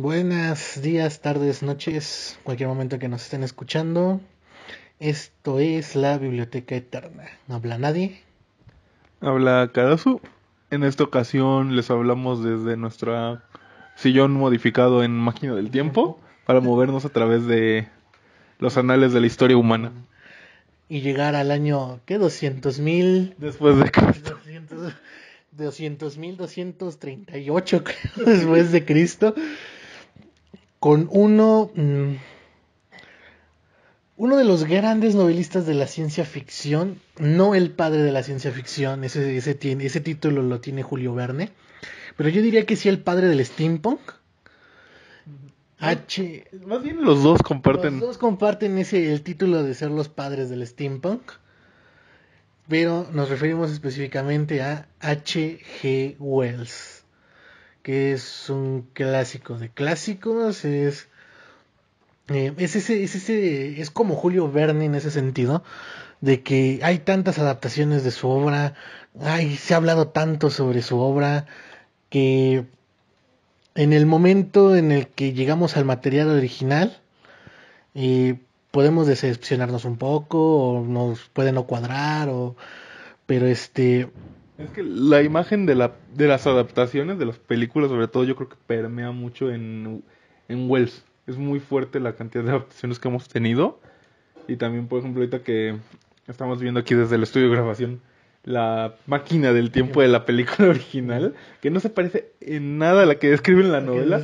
Buenas días, tardes, noches, cualquier momento que nos estén escuchando. Esto es la Biblioteca Eterna. ¿No habla nadie? Habla Karasu. En esta ocasión les hablamos desde nuestro sillón modificado en máquina del tiempo para movernos a través de los anales de la historia humana. Y llegar al año, ¿qué? 200.000 mil. Después de Cristo. 200 mil, 238, creo, después de Cristo con uno, mm, uno de los grandes novelistas de la ciencia ficción, no el padre de la ciencia ficción, ese, tiene, ese título lo tiene Julio Verne, pero yo diría que sí el padre del steampunk. H... Más bien los dos comparten. Los dos comparten ese, el título de ser los padres del steampunk. Pero nos referimos específicamente a H.G. Wells que es un clásico de clásicos, es... Eh, es, es, es como Julio Verne en ese sentido, de que hay tantas adaptaciones de su obra, se ha hablado tanto sobre su obra, que en el momento en el que llegamos al material original, podemos decepcionarnos un poco, o nos puede no cuadrar, o, pero este, es que la imagen de, la, de las adaptaciones de las películas, sobre todo, yo creo que permea mucho en, en Wells. Es muy fuerte la cantidad de adaptaciones que hemos tenido. Y también, por ejemplo, ahorita que estamos viendo aquí desde el estudio de grabación la máquina del tiempo de la película original, que no se parece en nada a la que describe en la novela,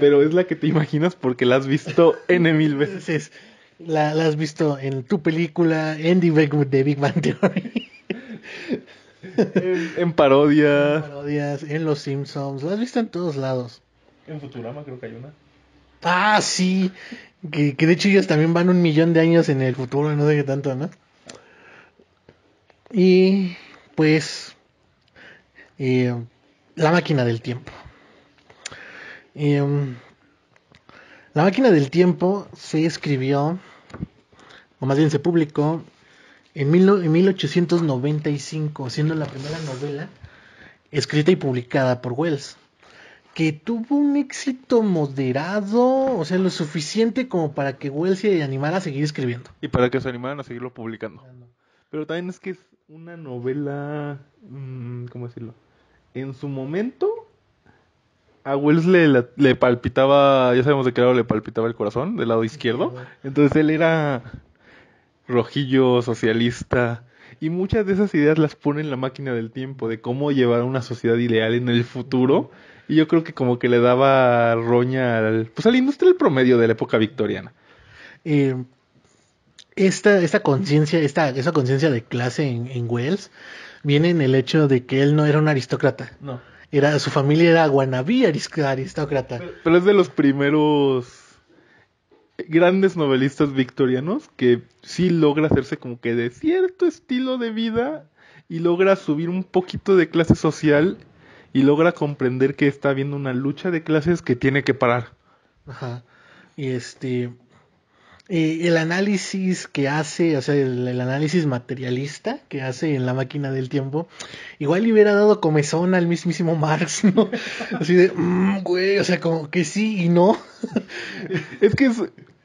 pero es la que te imaginas porque la has visto N mil veces. La, has visto en tu película, Andy de Big Bang Theory. en, parodia. en parodias, en Los Simpsons. Las has visto en todos lados. En Futurama creo que hay una. Ah, sí. Que, que, de hecho ellos también van un millón de años en el futuro, no sé qué tanto, ¿no? Y pues... Eh, la máquina del tiempo. Eh, la máquina del tiempo se escribió, o más bien se publicó, en, 1895, siendo la primera novela escrita y publicada por Wells, que tuvo un éxito moderado, o sea, lo suficiente como para que Wells se animara a seguir escribiendo. Y para que se animaran a seguirlo publicando. Pero también es que es una novela, mm, ¿cómo decirlo? En su momento, a Wells le, le palpitaba, ya sabemos de qué lado le palpitaba el corazón, del lado izquierdo. Entonces él era rojillo, socialista, y muchas de esas ideas las pone en la máquina del tiempo, de cómo llevar una sociedad ideal en el futuro, y yo creo que como que le daba roña al, pues a la industria promedio de la época victoriana. Eh, esta, esta conciencia, esta, esa conciencia de clase en, en, Wells viene en el hecho de que él no era un aristócrata. No. Era, su familia era guanabí aristócrata. pero es de los primeros grandes novelistas victorianos que sí logra hacerse como que de cierto estilo de vida y logra subir un poquito de clase social y logra comprender que está habiendo una lucha de clases que tiene que parar. Ajá. Y este eh, el análisis que hace, o sea, el, análisis materialista que hace en la máquina del tiempo, igual le hubiera dado comezón al mismísimo Marx, ¿no? Así de, mm, güey, o sea, como que sí y no. es que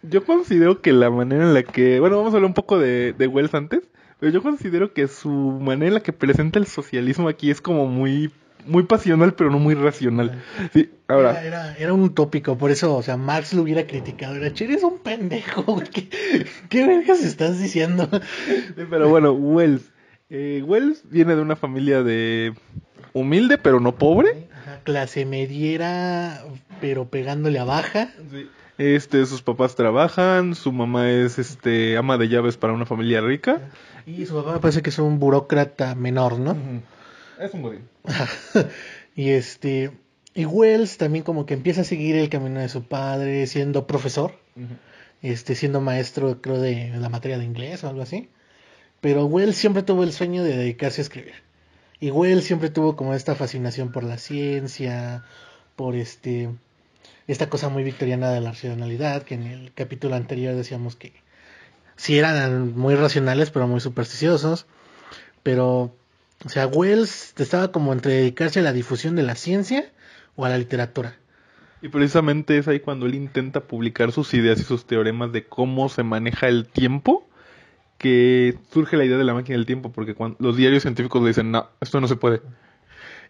yo considero que la manera en la que, bueno, vamos a hablar un poco de, de Wells antes, pero yo considero que su manera en la que presenta el socialismo aquí es como muy muy pasional, pero no muy racional. Sí, ahora. Era, era, un utópico, por eso, o sea, Marx lo hubiera criticado. Era, che, eres un pendejo, ¿Qué, vergas estás diciendo? Pero bueno, Wells. Eh, Wells viene de una familia de humilde, pero no pobre. clase mediera, pero pegándole a baja. Este, sus papás trabajan, su mamá es este ama de llaves para una familia rica. Y su papá me parece que es un burócrata menor, ¿no? Es un godín. y este. Y Wells también como que empieza a seguir el camino de su padre, siendo profesor. Este, siendo maestro, creo, de la materia de inglés o algo así. Pero Wells siempre tuvo el sueño de dedicarse a escribir. Y Wells siempre tuvo como esta fascinación por la ciencia, por este esta cosa muy victoriana de la racionalidad, que en el capítulo anterior decíamos que sí eran muy racionales, pero muy supersticiosos. Pero o sea, Wells estaba como entre dedicarse a la difusión de la ciencia o a la literatura. Y precisamente es ahí cuando él intenta publicar sus ideas y sus teoremas de cómo se maneja el tiempo, que surge la idea de la máquina del tiempo, porque cuando los diarios científicos le dicen, no, esto no se puede.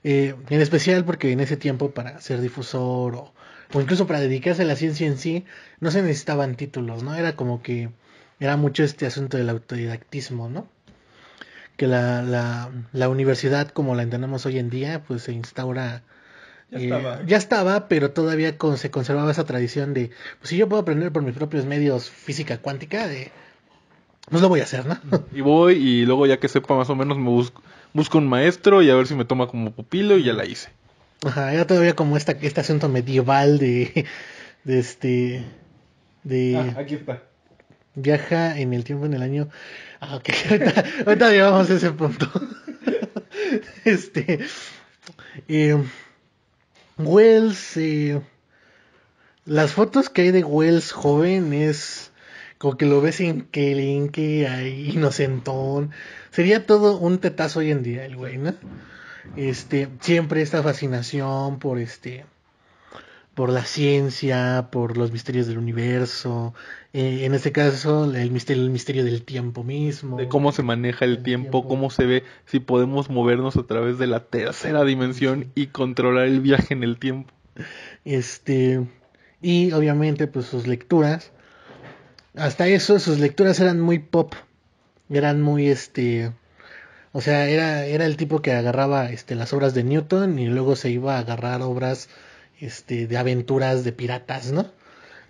Eh, en especial porque en ese tiempo para ser difusor o, incluso para dedicarse a la ciencia en sí, no se necesitaban títulos, ¿no? Era como que era mucho este asunto del autodidactismo, ¿no? que la, la, la universidad como la entendemos hoy en día, pues se instaura ya, estaba. Eh, ¿eh? ya, estaba. pero todavía se conservaba esa tradición de, pues si yo puedo aprender por mis propios medios física cuántica, de, eh, pues lo voy a hacer, ¿no? Y voy y luego ya que sepa más o menos me busco, un maestro y a ver si me toma como pupilo y ya la hice. Ajá, era todavía como esta, este asunto medieval de, de este, de... Ah, aquí Viaja en el tiempo, en el año Ah, ahorita, llevamos a ese punto. este. Eh, Wells. Eh, las fotos que hay de Wells joven es como que lo ves en que ahí, inocentón. Sería todo un tetazo hoy en día el güey, ¿no? Este, siempre esta fascinación por este por la ciencia, por los misterios del universo, eh, en este caso el misterio, del tiempo mismo. De cómo se maneja el, tiempo, tiempo, cómo se ve, si podemos movernos a través de la tercera dimensión y controlar el viaje en el tiempo. Este, y obviamente pues sus lecturas, hasta eso sus lecturas eran muy pop, eran muy este... O sea, era, era el tipo que agarraba este, las obras de Newton y luego se iba a agarrar obras este, de aventuras de piratas, ¿no?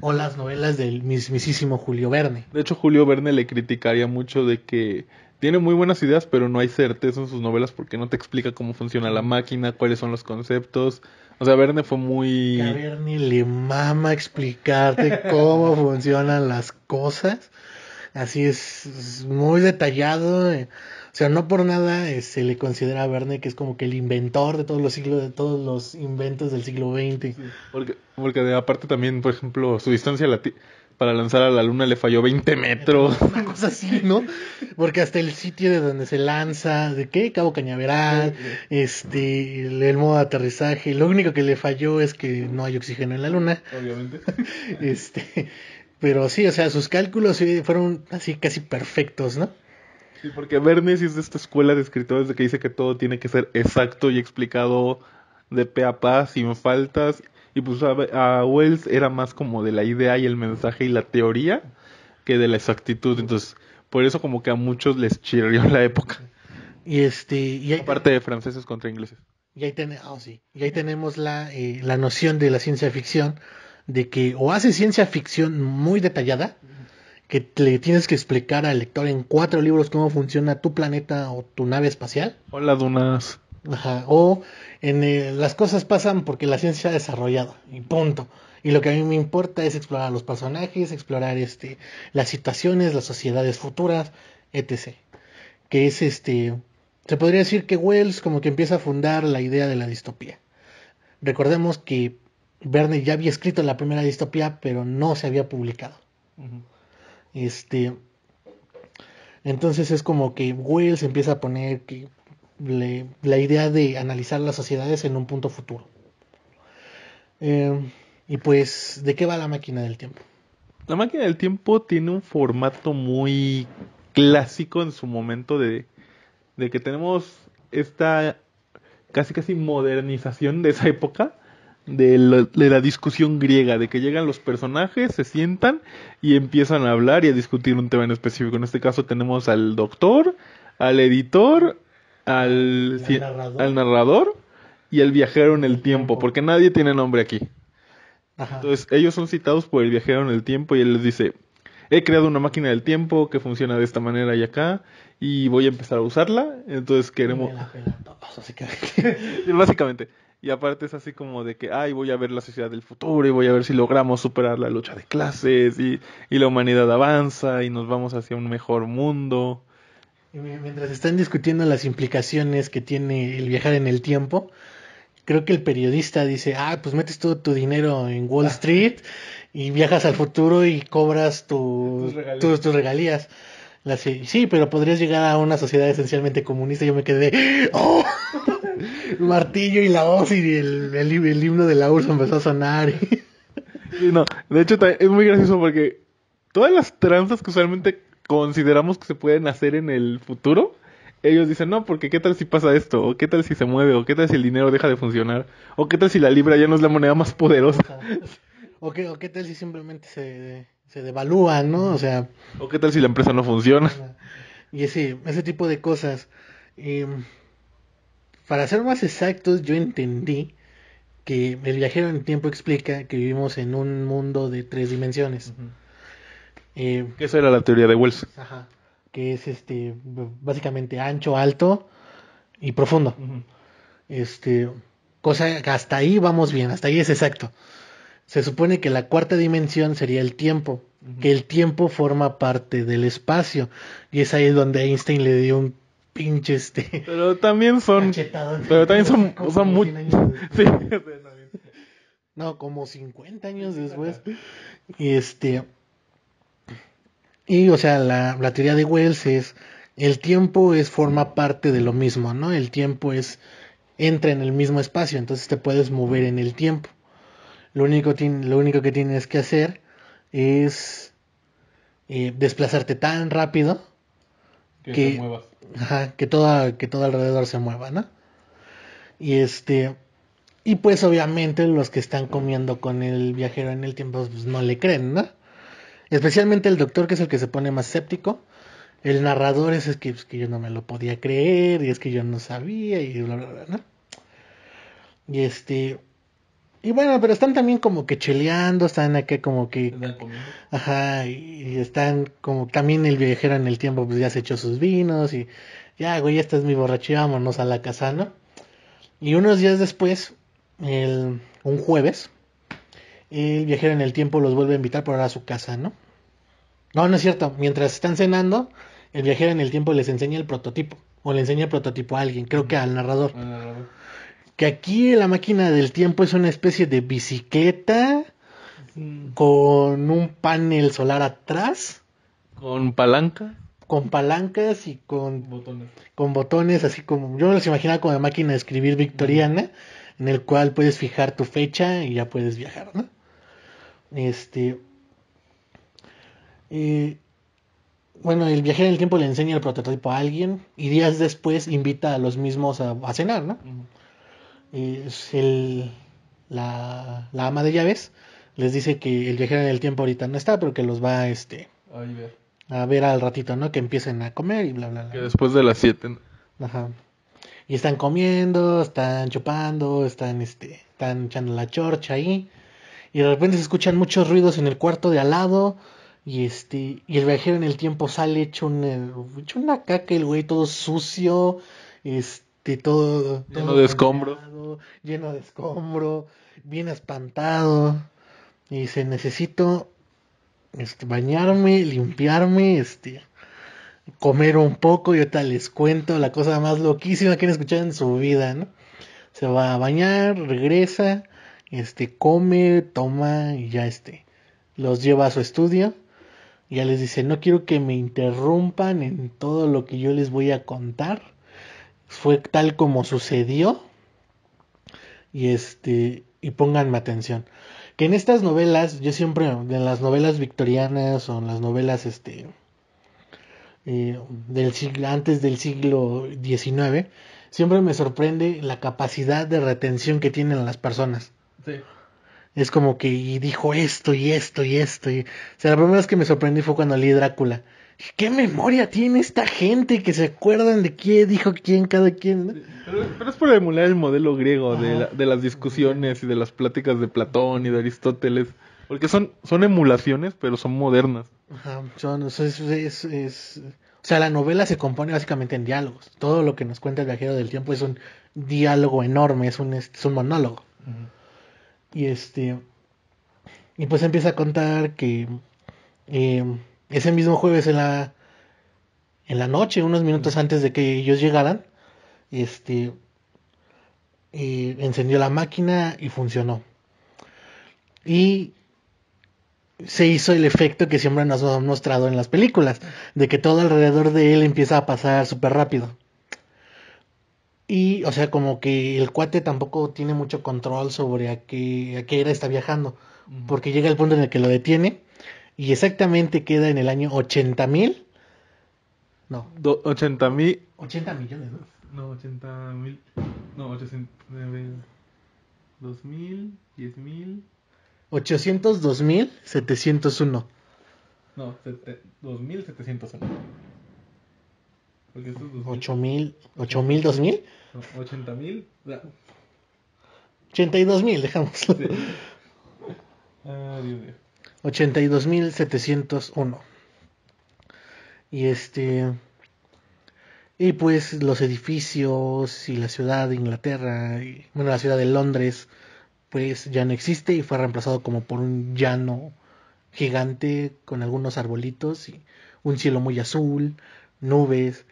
O las novelas del mismísimo Julio Verne. De hecho, Julio Verne le criticaría mucho de que tiene muy buenas ideas, pero no hay certeza en sus novelas porque no te explica cómo funciona la máquina, cuáles son los conceptos. O sea, Verne fue muy... A Verne le mama explicarte cómo funcionan las cosas. Así es muy detallado. Eh, o sea, no por nada eh, se le considera a Verne que es como que el inventor de todos los siglos, de todos los inventos del siglo XX. porque, porque aparte también, por ejemplo, su distancia para lanzar a la luna le falló 20 metros. Una cosa así, ¿no? Porque hasta el sitio de donde se lanza, de qué, Cabo Cañaveral, este, el, modo de aterrizaje, lo único que le falló es que no hay oxígeno en la luna. Obviamente. Este, pero sí, o sea, sus cálculos fueron así casi perfectos, ¿no? Sí, porque Verne es de esta escuela de escritores de que dice que todo tiene que ser exacto y explicado de pe a pa, sin faltas. Y pues a, Wells era más como de la idea y el mensaje y la teoría que de la exactitud. Entonces, por eso como que a muchos les chirrió la época. Y este... Y Aparte de franceses contra ingleses. Y ahí, ah, y ahí tenemos la, eh, la noción de la ciencia ficción, de que o hace ciencia ficción muy detallada, que le tienes que explicar al lector en cuatro libros cómo funciona tu planeta o tu nave espacial. Hola, Dunas. Ajá. O en eh, las cosas pasan porque la ciencia ha desarrollado y punto. Y lo que a mí me importa es explorar los personajes, explorar este las situaciones, las sociedades futuras, etc. Que es este se podría decir que Wells como que empieza a fundar la idea de la distopía. Recordemos que Verne ya había escrito la primera distopía, pero no se había publicado. Este. Entonces es como que Wells empieza a poner la idea de analizar las sociedades en un punto futuro. Eh, y pues, ¿de qué va la máquina del tiempo? La máquina del tiempo tiene un formato muy clásico en su momento de, de que tenemos esta casi casi modernización de esa época de la, discusión griega, de que llegan los personajes, se sientan y empiezan a hablar y a discutir un tema en específico. En este caso tenemos al doctor, al editor, al, narrador. y al viajero en el tiempo, porque nadie tiene nombre aquí. Entonces ellos son citados por el viajero en el tiempo y él les dice, he creado una máquina del tiempo que funciona de esta manera y acá y voy a empezar a usarla, entonces queremos... Básicamente. Y aparte es así como de que, ay, voy a ver la sociedad del futuro y voy a ver si logramos superar la lucha de clases y, y la humanidad avanza y nos vamos hacia un mejor mundo. mientras están discutiendo las implicaciones que tiene el viajar en el tiempo, creo que el periodista dice, ah, pues metes todo tu dinero en Wall ah. Street y viajas al futuro y cobras tus regalías sí, pero podrías llegar a una sociedad esencialmente comunista. Yo me quedé, ¡oh! Martillo y la voz y el, el, himno de la URSS empezó a sonar. no, de hecho es muy gracioso porque todas las tranzas que usualmente consideramos que se pueden hacer en el futuro, ellos dicen, no, porque qué tal si pasa esto, o qué tal si se mueve, o qué tal si el dinero deja de funcionar, o qué tal si la libra ya no es la moneda más poderosa. O o qué tal si simplemente se se devalúan, ¿no? O sea... ¿O qué tal si la empresa no funciona? Y ese, ese tipo de cosas. para ser más exactos, yo entendí que el viajero en el tiempo explica que vivimos en un mundo de tres dimensiones. Eh, Esa era la teoría de Wells. Que es este básicamente ancho, alto y profundo. Este cosa hasta ahí vamos bien, hasta ahí es exacto se supone que la cuarta dimensión sería el tiempo, que el tiempo forma parte del espacio. Y es ahí donde Einstein le dio un pinche este. Pero también son. Pero también son, son muy. no, como 50 años después. Y este. Y o sea, la, teoría de Wells es. El tiempo es forma parte de lo mismo, ¿no? El tiempo es entra en el mismo espacio, entonces te puedes mover en el tiempo. Lo único, lo único que tienes que hacer es eh, desplazarte tan rápido que, que, todo, alrededor se mueva, ¿no? Y este. Y pues obviamente los que están comiendo con el viajero en el tiempo pues, no le creen, ¿no? Especialmente el doctor, que es el que se pone más escéptico. El narrador es, es que, pues, que yo no me lo podía creer, y es que yo no sabía, y bla, bla, bla, ¿no? Y este. Y bueno, pero están también como que cheleando, están aquí como que... Ajá, y están como también el viajero en el tiempo pues ya se echó sus vinos y ya, güey, esta es mi borracho, vámonos a la casa, ¿no? Y unos días después, el, un jueves, el viajero en el tiempo los vuelve a invitar por ahora a su casa, ¿no? No, no es cierto, mientras están cenando, el viajero en el tiempo les enseña el prototipo, o le enseña el prototipo a alguien, creo que Al narrador que aquí la máquina del tiempo es una especie de bicicleta con un panel solar atrás. Con palanca. Con palancas y con botones. con botones, así como yo me los imaginaba como la máquina de escribir victoriana, en el cual puedes fijar tu fecha y ya puedes viajar, ¿no? Este. Eh, bueno, el viajero el tiempo le enseña el prototipo a alguien y días después invita a los mismos a, cenar, ¿no? es el, la, ama de llaves les dice que el viajero en el tiempo ahorita no está, pero que los va este, a ver. a ver al ratito, ¿no? Que empiecen a comer y bla, bla, bla. Que después de las 7. Ajá. Y están comiendo, están chupando, están, este, están echando la chorcha ahí. Y de repente se escuchan muchos ruidos en el cuarto de al lado. Y este, y el viajero en el tiempo sale hecho un hecho una caca, el güey todo sucio, este todo. lleno de escombro. Lleno de escombro, bien espantado. Y dice, necesito este, bañarme, limpiarme, este, comer un poco. Y ahorita les cuento la cosa más loquísima que han escuchado en su vida, Se va a bañar, regresa, este, come, toma y ya este. Los lleva a su estudio. Y ya les dice, no quiero que me interrumpan en todo lo que yo les voy a contar fue tal como sucedió. Y este, y pónganme atención. Que en estas novelas, yo siempre, en las novelas victorianas o en las novelas este, eh, del siglo, antes del siglo XIX, siempre me sorprende la capacidad de retención que tienen las personas. Es como que y dijo esto y esto y esto. Y... O sea, la primera vez que me sorprendí fue cuando leí Drácula. ¿Qué memoria tiene esta gente que se acuerdan de quién dijo quién cada quien? Pero, es por emular el modelo griego de, de, las discusiones y de las pláticas de Platón y de Aristóteles. Porque son, son emulaciones, pero son modernas. Ajá, o sea, la novela se compone básicamente en diálogos. Todo lo que nos cuenta el viajero del tiempo es un diálogo enorme, es un, es un monólogo. Y este. Y pues empieza a contar que. Eh, ese mismo jueves en la, en la noche, unos minutos antes de que ellos llegaran, este, encendió la máquina y funcionó. Y se hizo el efecto que siempre nos han mostrado en las películas, de que todo alrededor de él empieza a pasar súper rápido. Y, o sea, como que el cuate tampoco tiene mucho control sobre a qué, a qué era está viajando, porque llega el punto en el que lo detiene y exactamente queda en el año 80 mil. No. 80000, 80 mil. 80 millones, ¿no? No, 80 mil. No, 800.000. 2 mil, 10 mil. mil, 701. No, 2701. Porque estos 8 mil, 8 mil, 2 mil. No, 80 mil. 82 mil, dejamos. Sí. Ah, Dios mío. 82.701. Y este. Y pues los edificios y la ciudad de Inglaterra, y, bueno, la ciudad de Londres, pues ya no existe y fue reemplazado como por un llano gigante con algunos arbolitos y un cielo muy azul, nubes.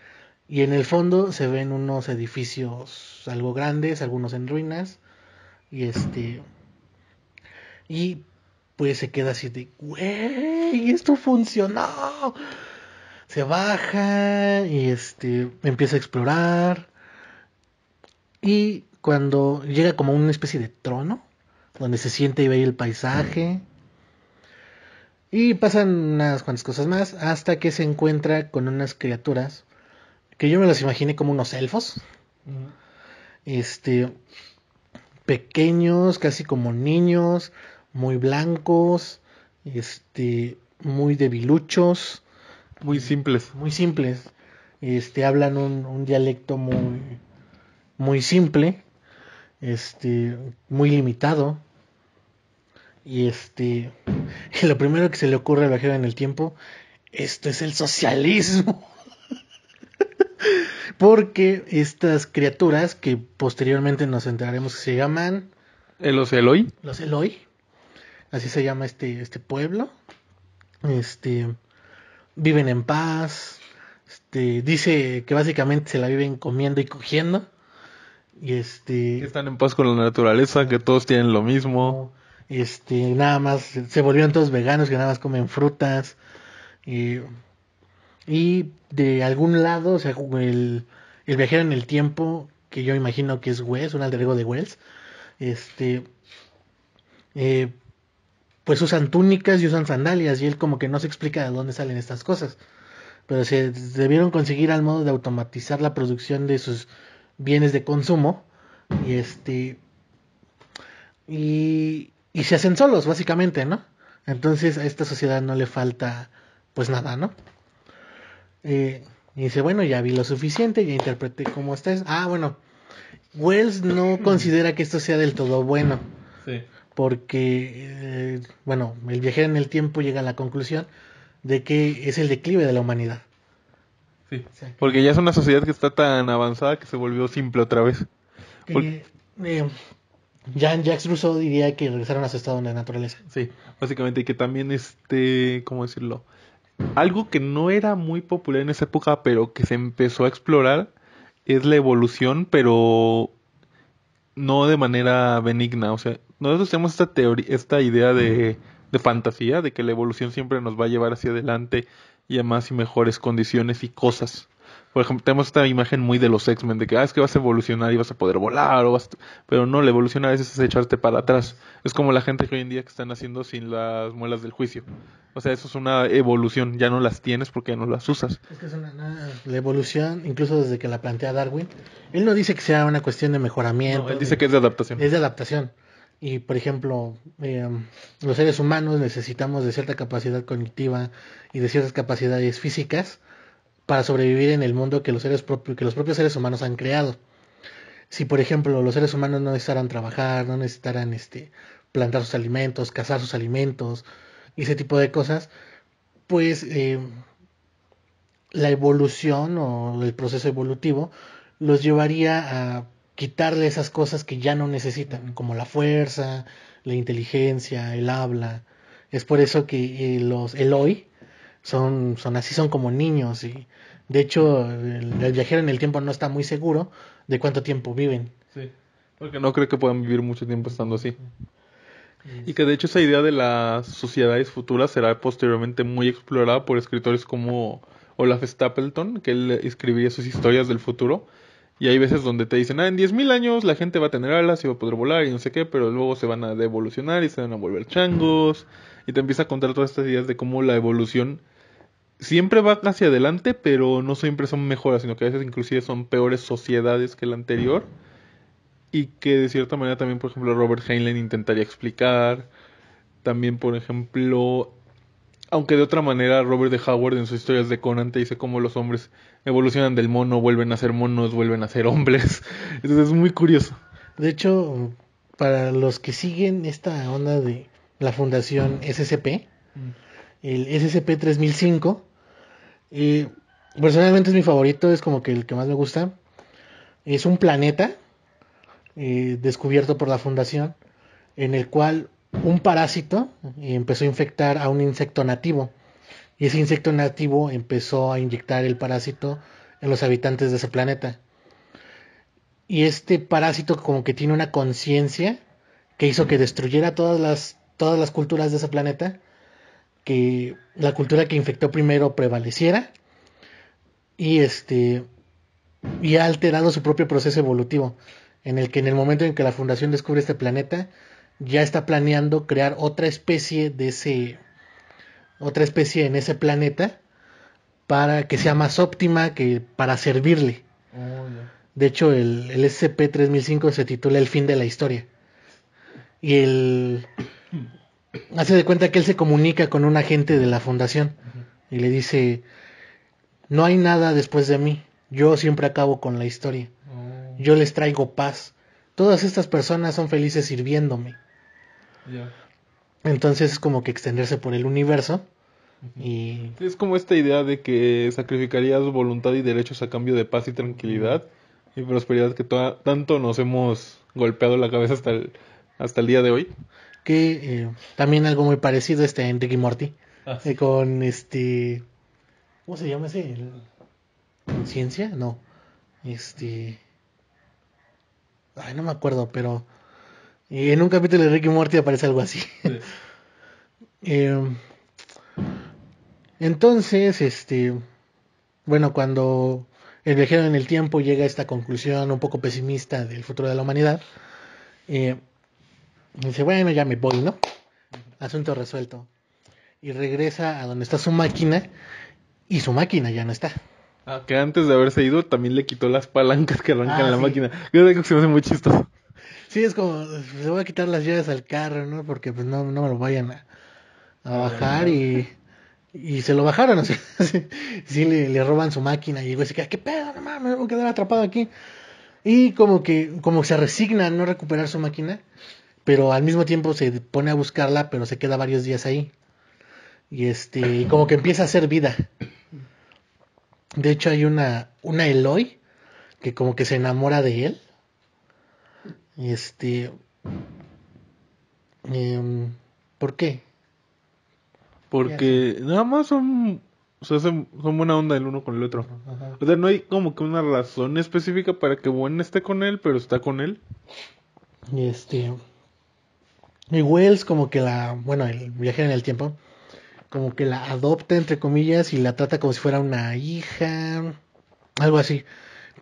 Y en el fondo se ven unos edificios algo grandes, algunos en ruinas. Y este. Y pues se queda así de, y esto funcionó. Se baja y este, empieza a explorar. Y cuando llega como una especie de trono, donde se siente y ve el paisaje. Y pasan unas cuantas cosas más hasta que se encuentra con unas criaturas que yo me las imaginé como unos elfos. Este pequeños, casi como niños, muy blancos, este, muy debiluchos. Muy simples. Muy simples. Este, hablan un, dialecto muy, muy simple, este, muy limitado. Y este, lo primero que se le ocurre a la gente en el tiempo, esto es el socialismo. Porque estas criaturas que posteriormente nos enteraremos que se llaman... ¿Los Eloi? Los Eloi así se llama este, este pueblo. Este, viven en paz. Este, dice que básicamente se la viven comiendo y cogiendo. Y este. están en paz con la naturaleza, que todos tienen lo mismo. Este, nada más, se volvieron todos veganos, que nada más comen frutas. Y, de algún lado, o sea, el, el viajero en el tiempo, que yo imagino que es Wells, un alter de Wells, este, eh, pues usan túnicas y usan sandalias y él como que no se explica de dónde salen estas cosas. Pero se debieron conseguir al modo de automatizar la producción de sus bienes de consumo y este y, y se hacen solos básicamente, ¿no? Entonces a esta sociedad no le falta pues nada, ¿no? Eh, y dice, bueno, ya vi lo suficiente, ya interpreté cómo está. Ah, bueno, Wells no considera que esto sea del todo bueno. Sí porque, eh, bueno, el viaje en el tiempo llega a la conclusión de que es el declive de la humanidad. Sí, porque ya es una sociedad que está tan avanzada que se volvió simple otra vez. Eh, eh, Jean Jacques Rousseau diría que regresaron a su estado de naturaleza. Sí, básicamente, y que también, este, ¿cómo decirlo? Algo que no era muy popular en esa época, pero que se empezó a explorar, es la evolución, pero no de manera benigna. O sea, nosotros tenemos esta teoría, esta idea de, fantasía, de que la evolución siempre nos va a llevar hacia adelante y a más y mejores condiciones y cosas. Por ejemplo, tenemos esta imagen muy de los X-Men, de que ah, es que vas a evolucionar y vas a poder volar, o vas pero no, la evolución a veces es echarte para atrás. Es como la gente que hoy en día que están haciendo sin las muelas del juicio. O sea, eso es una evolución, ya no las tienes porque ya no las usas. Es una, la evolución, incluso desde que la plantea Darwin, él no dice que sea una cuestión de mejoramiento. él dice que es de adaptación. Es de adaptación. Y por ejemplo, em, los seres humanos necesitamos de cierta capacidad cognitiva y de ciertas capacidades físicas para sobrevivir en el mundo que los, seres propios, que los propios seres humanos han creado. Si por ejemplo los seres humanos no necesitaran trabajar, no necesitaran este, plantar sus alimentos, cazar sus alimentos, y ese tipo de cosas, pues eh, la evolución o el proceso evolutivo los llevaría a quitarle esas cosas que ya no necesitan, como la fuerza, la inteligencia, el habla. Es por eso que eh, los Eloy son, son así, son como niños. Y de hecho, el, viajero en el tiempo no está muy seguro de cuánto tiempo viven. Sí, porque no creo que puedan vivir mucho tiempo estando así. Y que de hecho esa idea de las sociedades futuras será posteriormente muy explorada por escritores como Olaf Stapleton, que él escribía sus historias del futuro y hay veces donde te dicen, ah, en 10.000 años la gente va a tener alas y va a poder volar y no sé qué, pero luego se van a devolucionar y se van a volver changos. Y te empieza a contar todas estas ideas de cómo la evolución siempre va hacia adelante, pero no siempre son mejoras, sino que a veces inclusive son peores sociedades que la anterior. Y que de cierta manera también, por ejemplo, Robert Heinlein intentaría explicar. También, por ejemplo, aunque de otra manera, Robert de Howard en sus historias de Conan te dice cómo los hombres evolucionan del mono, vuelven a ser monos, vuelven a ser hombres. Entonces es muy curioso. De hecho, para los que siguen esta onda de la fundación SCP, el SCP 3005, eh, personalmente es mi favorito, es como que el que más me gusta. Es un planeta eh, descubierto por la fundación en el cual un parásito y empezó a infectar a un insecto nativo. Y ese insecto nativo empezó a inyectar el parásito en los habitantes de ese planeta. Y este parásito como que tiene una conciencia que hizo que destruyera todas las, todas las culturas de ese planeta, que la cultura que infectó primero prevaleciera y este y ha alterado su propio proceso evolutivo en el que en el momento en que la fundación descubre este planeta ya está planeando crear otra especie de ese otra especie en ese planeta para que sea más óptima que para servirle. Oh, de hecho, el, SCP-3005 se titula El fin de la historia. Y él hace de cuenta que él se comunica con un agente de la fundación y le dice, no hay nada después de mí, yo siempre acabo con la historia, oh. yo les traigo paz, todas estas personas son felices sirviéndome. Entonces es como que extenderse por el universo. Y... Es como esta idea de que sacrificarías voluntad y derechos a cambio de paz y tranquilidad y prosperidad que tanto nos hemos golpeado la cabeza hasta el, hasta el día de hoy. Que eh, también algo muy parecido este en Ricky Morty. Ah, eh, con este... ¿Cómo se llama ese? ¿Conciencia? No. Este... Ay, no me acuerdo, pero y en un capítulo de Ricky Morty aparece algo así. Eh, entonces, este, bueno, cuando el viajero en el tiempo llega a esta conclusión un poco pesimista del futuro de la humanidad, eh, dice, bueno, ya me voy, ¿no? Asunto resuelto. Y regresa a donde está su máquina y su máquina ya no está. Ah, que antes de haberse ido también le quitó las palancas que arrancan ah, la máquina. Creo que se hace muy chistoso. Sí, es como, se voy a quitar las llaves al carro, ¿no? Porque pues no, me lo vayan a, ah, bajar y, y se lo bajaron. sí, le, roban su máquina y güey se queda, ¿qué pedo? No me voy a quedar atrapado aquí. Y como que como se resigna a no recuperar su máquina, pero al mismo tiempo se pone a buscarla, pero se queda varios días ahí. Y este, como que empieza a hacer vida. De hecho hay una, una Eloy que como que se enamora de él este. Em, ¿Por qué? Porque nada más son. O sea, son, buena onda el uno con el otro. O sea, no hay como que una razón específica para que Gwen esté con él, pero está con él. Y este. Y Wells, como que la. Bueno, el viaje en el tiempo. Como que la adopta, entre comillas, y la trata como si fuera una hija. Algo así.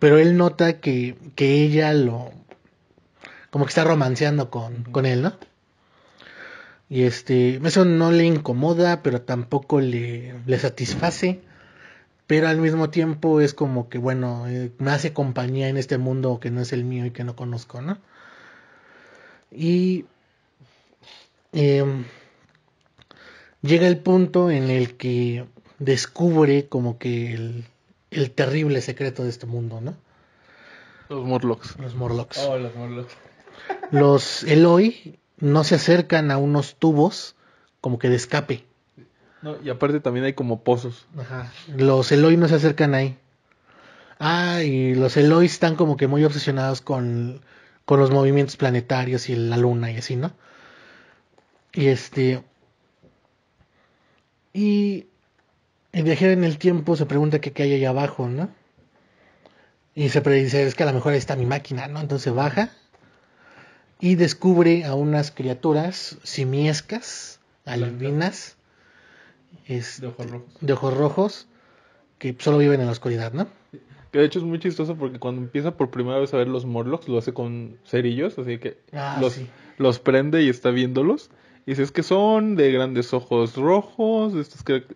Pero él nota que ella lo como que está romanceando con, él, ¿no? Y este, eso no le incomoda, pero tampoco le, satisface. Pero al mismo tiempo es como que, bueno, eh, me hace compañía en este mundo que no es el mío y que no conozco, ¿no? Y em, llega el punto en el que descubre como que el, el terrible secreto de este mundo, ¿no? Los Morlocks. Los Morlocks. Oh, los Morlocks los Eloy no se acercan a unos tubos como que de escape. y aparte también hay como pozos. Ajá. Los Eloy no se acercan ahí. Ah, y los Eloy están como que muy obsesionados con, con los movimientos planetarios y la luna y así, ¿no? Y este. Y el viajero en el tiempo se pregunta qué hay allá abajo, ¿no? Y se predice, es que a lo mejor ahí está mi máquina, ¿no? Entonces baja y descubre a unas criaturas simiescas, albinas, de, ojos rojos. que solo viven en la oscuridad, ¿no? Que de hecho es muy chistoso porque cuando empieza por primera vez a ver los Morlocks, lo hace con cerillos, así que ah, los, los prende y está viéndolos. Y dice, es que son de grandes ojos rojos,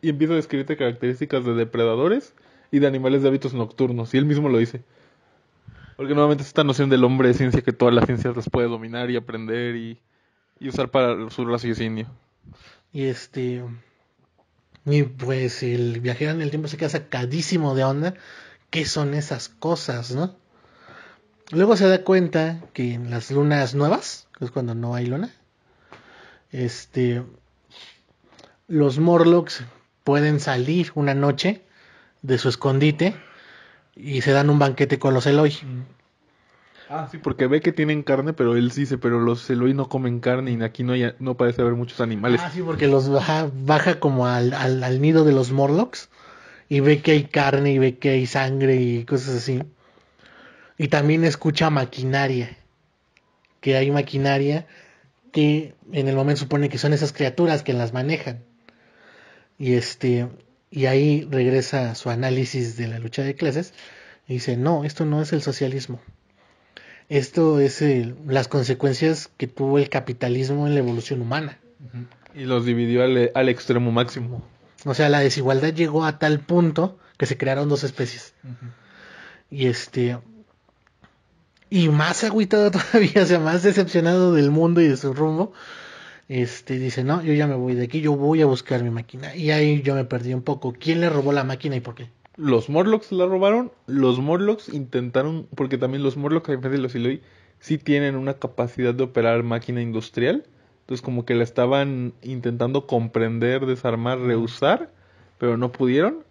y empieza a describirte características de depredadores y de animales de hábitos nocturnos. Y él mismo lo dice. Porque nuevamente es esta noción del hombre de ciencia que todas las ciencias las puede dominar y aprender y, usar para su raciocinio. Y este. Y pues el viajero en el tiempo se queda sacadísimo de onda. ¿Qué son esas cosas, no? Luego se da cuenta que en las lunas nuevas, que es cuando no hay luna, este. Los Morlocks pueden salir una noche de su escondite y se dan un banquete con los Eloy. Ah, sí, porque ve que tienen carne, pero él sí dice, pero los Eloy no comen carne y aquí no, hay, no parece haber muchos animales. Ah, sí, porque los baja, baja como al, al, nido de los Morlocks y ve que hay carne y ve que hay sangre y cosas así. Y también escucha maquinaria, que hay maquinaria que en el momento supone que son esas criaturas que las manejan. Y este, y ahí regresa su análisis de la lucha de clases y dice, no, esto no es el socialismo. Esto es el, las consecuencias que tuvo el capitalismo en la evolución humana. Y los dividió al, al extremo máximo. O sea, la desigualdad llegó a tal punto que se crearon dos especies. Y este. Y más agüitado todavía, o sea, más decepcionado del mundo y de su rumbo, este, dice, no, yo ya me voy de aquí, yo voy a buscar mi máquina. Y ahí yo me perdí un poco. ¿Quién le robó la máquina y por qué? Los Morlocks la robaron, los Morlocks intentaron, porque también los Morlocks, a diferencia de los sí tienen una capacidad de operar máquina industrial. Entonces como que la estaban intentando comprender, desarmar, rehusar, pero no pudieron.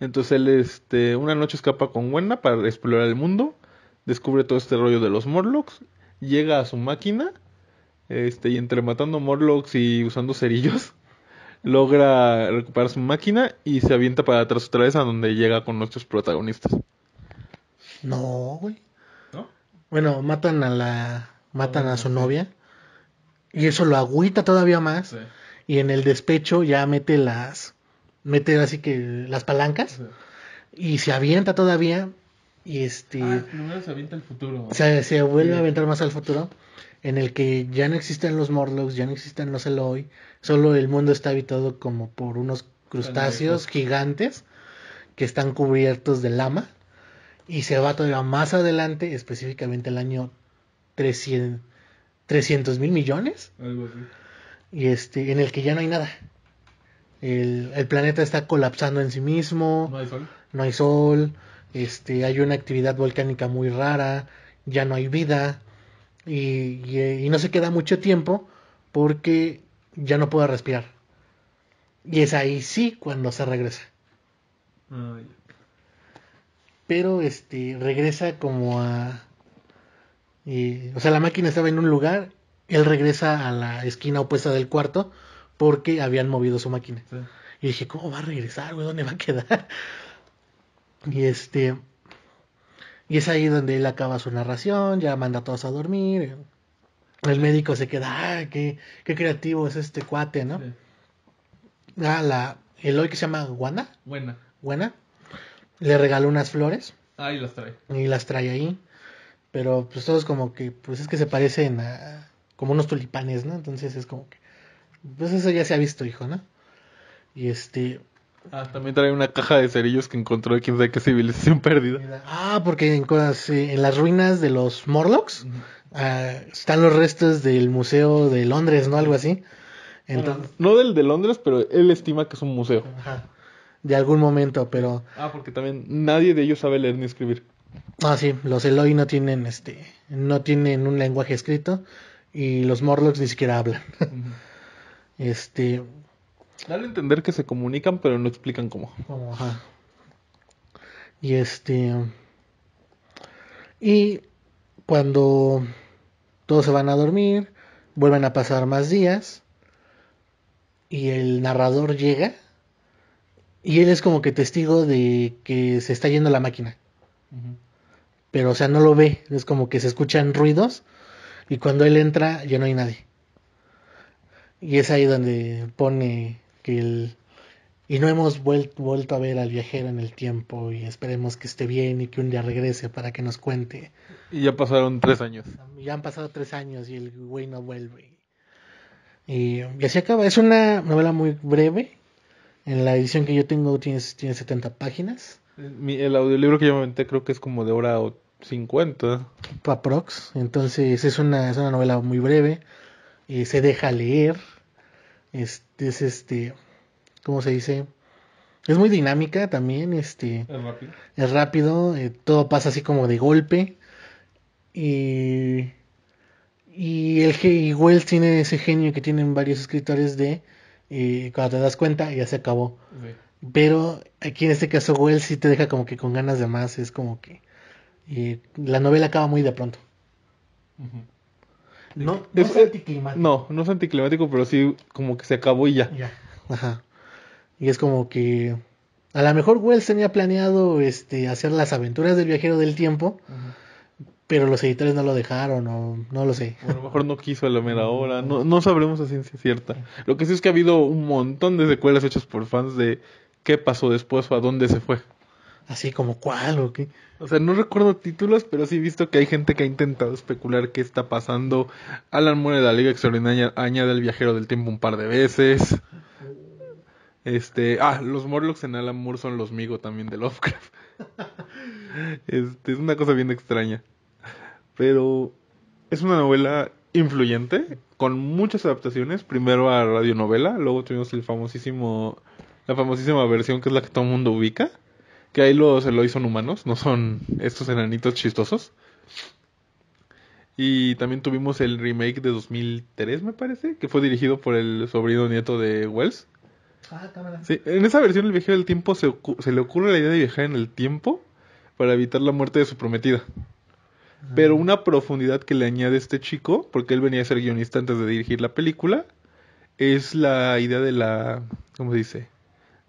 Entonces él este, una noche escapa con Wenna para explorar el mundo, descubre todo este rollo de los Morlocks, llega a su máquina, este, y entre matando Morlocks y usando cerillos, logra recuperar su máquina y se avienta para atrás otra vez a donde llega con nuestros protagonistas. No, güey. Bueno, matan a la. matan a su novia. Y eso lo agüita todavía más. Y en el despecho ya mete las. mete así que las palancas. Y se avienta todavía. Y este. Ah, se vuelve a aventar más al futuro en el que ya no existen los Morlocks, ya no existen los Eloy, solo el mundo está habitado como por unos crustáceos gigantes que están cubiertos de lama y se va todavía más adelante, específicamente el año 300 mil millones. Y este, en el que ya no hay nada. El, planeta está colapsando en sí mismo. No hay sol. No hay sol. Este, hay una actividad volcánica muy rara. Ya no hay vida. Eh, y, no se queda mucho tiempo porque ya no puede respirar. Y es ahí sí cuando se regresa. Pero este regresa como a... Eh, o sea, la máquina estaba en un lugar, él regresa a la esquina opuesta del cuarto porque habían movido su máquina. Y dije, ¿cómo va a regresar, güey? ¿Dónde va a quedar? Y este, y es ahí donde él acaba su narración, ya manda a todos a dormir. El médico se queda, ah, qué, qué creativo es este cuate, ¿no? Ah, la, el hoy que se llama Guana. Buena. Buena. Le regaló unas flores. Ah, y las trae. Y las trae ahí. Pero pues todos como que, pues es que se parecen a, como unos tulipanes, ¿no? Entonces es como que, pues eso ya se ha visto, hijo, ¿no? Y este, Ah, también trae una caja de cerillos que encontró quién sabe qué civilización perdida. Ah, porque en, las ruinas de los Morlocks ah, están los restos del Museo de Londres, ¿no? Algo así. no del de Londres, pero él estima que es un museo. Ajá. De algún momento, pero... Ah, porque también nadie de ellos sabe leer ni escribir. Ah, sí, los Eloy no tienen, este, no tienen un lenguaje escrito y los Morlocks ni siquiera hablan. Este, Dale a entender que se comunican, pero no explican cómo. Y este. Y cuando todos se van a dormir, vuelven a pasar más días. Y el narrador llega. Y él es como que testigo de que se está yendo la máquina. Pero, o sea, no lo ve. Es como que se escuchan ruidos. Y cuando él entra, ya no hay nadie. Y es ahí donde pone y no hemos vuelto, a ver al viajero en el tiempo y esperemos que esté bien y que un día regrese para que nos cuente. Y ya pasaron tres años. Ya han pasado tres años y el güey no vuelve. Y, así acaba. Es una novela muy breve. En la edición que yo tengo tiene, tiene 70 páginas. el audiolibro que yo me creo que es como de hora 50. Paprox. Entonces es una, es una novela muy breve. Y eh, se deja leer es, este, es este, ¿cómo se dice? Es muy dinámica también, este... Es rápido. Eh, todo pasa así como de golpe. Y... Y el y Wells tiene ese genio que tienen varios escritores de... Eh, cuando te das cuenta, ya se acabó. Pero aquí en este caso Wells sí te deja como que con ganas de más, es como que... Eh, la novela acaba muy de pronto. No, no es, anticlimático. pero sí como que se acabó y ya. ya. Ajá. Y es como que a lo mejor Wells tenía planeado este, hacer las aventuras del viajero del tiempo, pero los editores no lo dejaron o no lo sé. a lo mejor no quiso a la mera hora, no, no sabremos a ciencia cierta. Lo que sí es que ha habido un montón de secuelas hechas por fans de qué pasó después o a dónde se fue. Así como cuál o qué. O sea, no recuerdo títulos, pero sí he visto que hay gente que ha intentado especular qué está pasando. Alan Moore de la Liga Extraordinaria, añade el viajero del tiempo un par de veces. Este, ah, los Morlocks en Alan Moore son los Migo también de Lovecraft. Este, es una cosa bien extraña. Pero es una novela influyente, con muchas adaptaciones. Primero a radionovela, luego tuvimos el famosísimo, la famosísima versión que es la que todo el mundo ubica que ahí los lo son humanos, no son estos enanitos chistosos. Y también tuvimos el remake de 2003, me parece, que fue dirigido por el sobrino nieto de Wells. Ah, sí, en esa versión el viaje del tiempo se, le ocurre la idea de viajar en el tiempo para evitar la muerte de su prometida. Ah. Pero una profundidad que le añade este chico, porque él venía a ser guionista antes de dirigir la película, es la idea de la, ¿cómo se dice?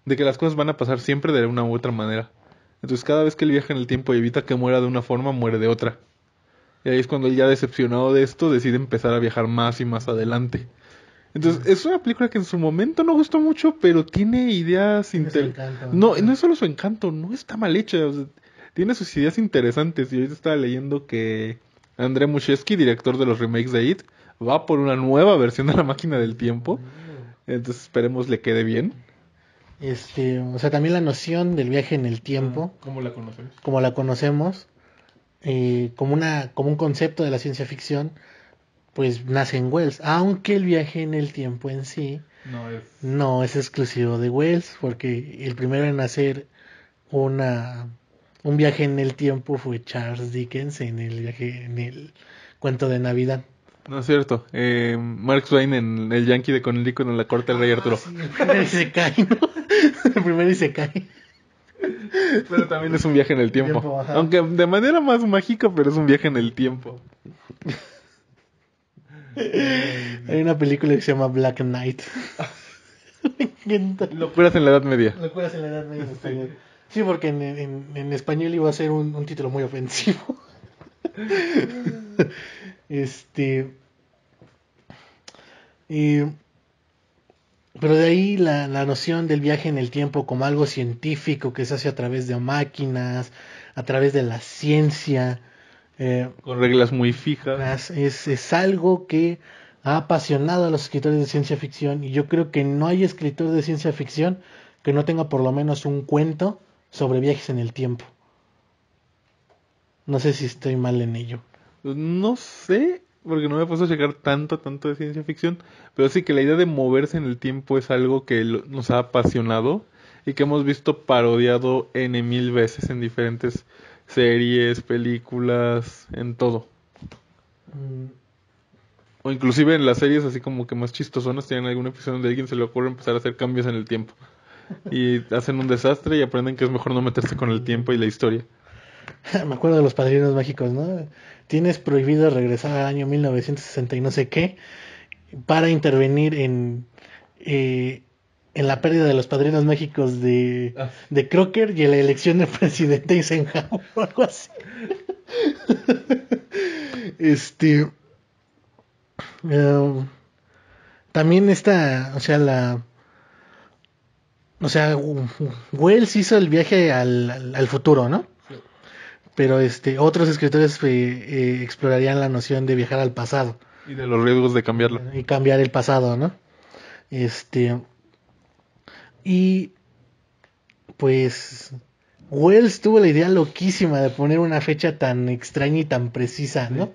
de que las cosas van a pasar siempre de una u otra manera. Entonces cada vez que él viaja en el tiempo y evita que muera de una forma, muere de otra. Y ahí es cuando él ya decepcionado de esto decide empezar a viajar más y más adelante. Entonces, mm. es una película que en su momento no gustó mucho, pero tiene ideas interesantes. No, no es solo su encanto, no está mal hecha. tiene sus ideas interesantes. Y ahorita estaba leyendo que André Muschieski, director de los remakes de It, va por una nueva versión de la máquina del tiempo. Mm. Entonces, esperemos le quede bien. Este, o sea, también la noción del viaje en el tiempo. Como la conocemos. Eh, como, una, como un concepto de la ciencia ficción, pues nace en Wells. Aunque el viaje en el tiempo en sí no es, no es exclusivo de Wells, porque el primero en hacer una, un viaje en el tiempo fue Charles Dickens en el viaje en el cuento de Navidad. No es cierto. Eh, Mark Swain en El Yankee de Conelico en la corte del Rey ah, Arturo. el se cae, ¿no? El primero se cae. Pero también es un viaje en el tiempo. Aunque de manera más mágica, pero es un viaje en el tiempo. Hay una película que se llama Black Knight. Lo encanta. en la Edad Media. en la Edad Media Sí, porque en, en, español iba a ser un, un título muy ofensivo. Este. Eh, pero de ahí la, noción del viaje en el tiempo como algo científico que se hace a través de máquinas, a través de la ciencia. Eh, Con reglas muy fijas. Es, es algo que ha apasionado a los escritores de ciencia ficción y yo creo que no hay escritor de ciencia ficción que no tenga por lo menos un cuento sobre viajes en el tiempo. No sé si estoy mal en ello. Pues, no sé, porque no me he puesto a llegar tanto, tanto de ciencia ficción, pero sí que la idea de moverse en el tiempo es algo que nos ha apasionado y que hemos visto parodiado N mil veces en diferentes series, películas, en todo. Mm. O inclusive en las series así como que más chistosonas tienen algún episodio donde a alguien se le ocurre empezar a hacer cambios en el tiempo. Y hacen un desastre y aprenden que es mejor no meterse con el tiempo y la historia. me acuerdo de los padrinos mágicos, ¿no? Tienes prohibido regresar al año 1960 y no sé qué para intervenir en, eh, en la pérdida de los padrinos mágicos de, ah. de Crocker y en la elección de presidente Eisenhower o algo así. este. Em, también está, o sea, la. O sea, Wells hizo el viaje al futuro, ¿no? pero este, otros escritores eh, eh, explorarían la noción de viajar al pasado. Y de los riesgos de cambiarlo. Y cambiar el pasado, ¿no? Este. Y. Pues. Wells tuvo la idea loquísima de poner una fecha tan extraña y tan precisa, ¿no?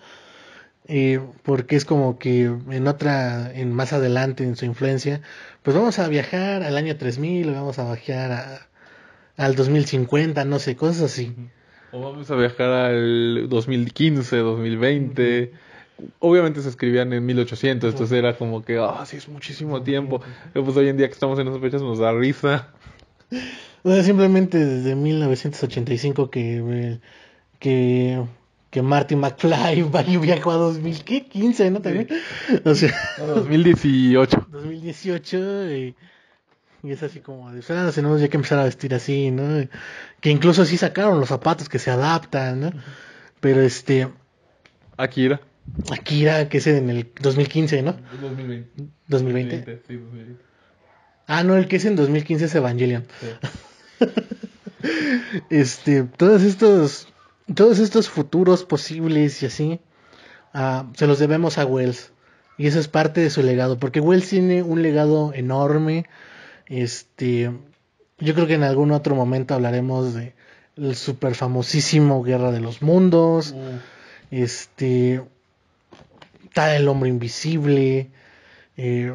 Eh, porque es como que en otra, en más adelante, en su influencia, pues vamos a viajar al año 3000, vamos a viajar dos al 2050, no sé, cosas así vamos a viajar al 2015, 2020. Obviamente se escribían en 1800, entonces era como que, ah, sí, es muchísimo tiempo. pues hoy en día que estamos en esas fechas nos da risa. o sea simplemente desde 1985 que, que, que Marty McFly viajó a 2015, ¿no? También. O sea, no, 2018. 2018. Y y es así como, de, ah, ya que empezar a vestir así, ¿no? Que incluso así sacaron los zapatos que se adaptan, ¿no? Pero este... Akira. Akira, que es en el 2015, ¿no? 2020. 2020. Ah, no, el que es en 2015 es Evangelion. este, todos estos, todos estos futuros posibles y así, ah, se los debemos a Wells. Y eso es parte de su legado, porque Wells tiene un legado enorme este, yo creo que en algún otro momento hablaremos de el super famosísimo Guerra de los Mundos. Mm. Este, tal el hombre invisible. Eh,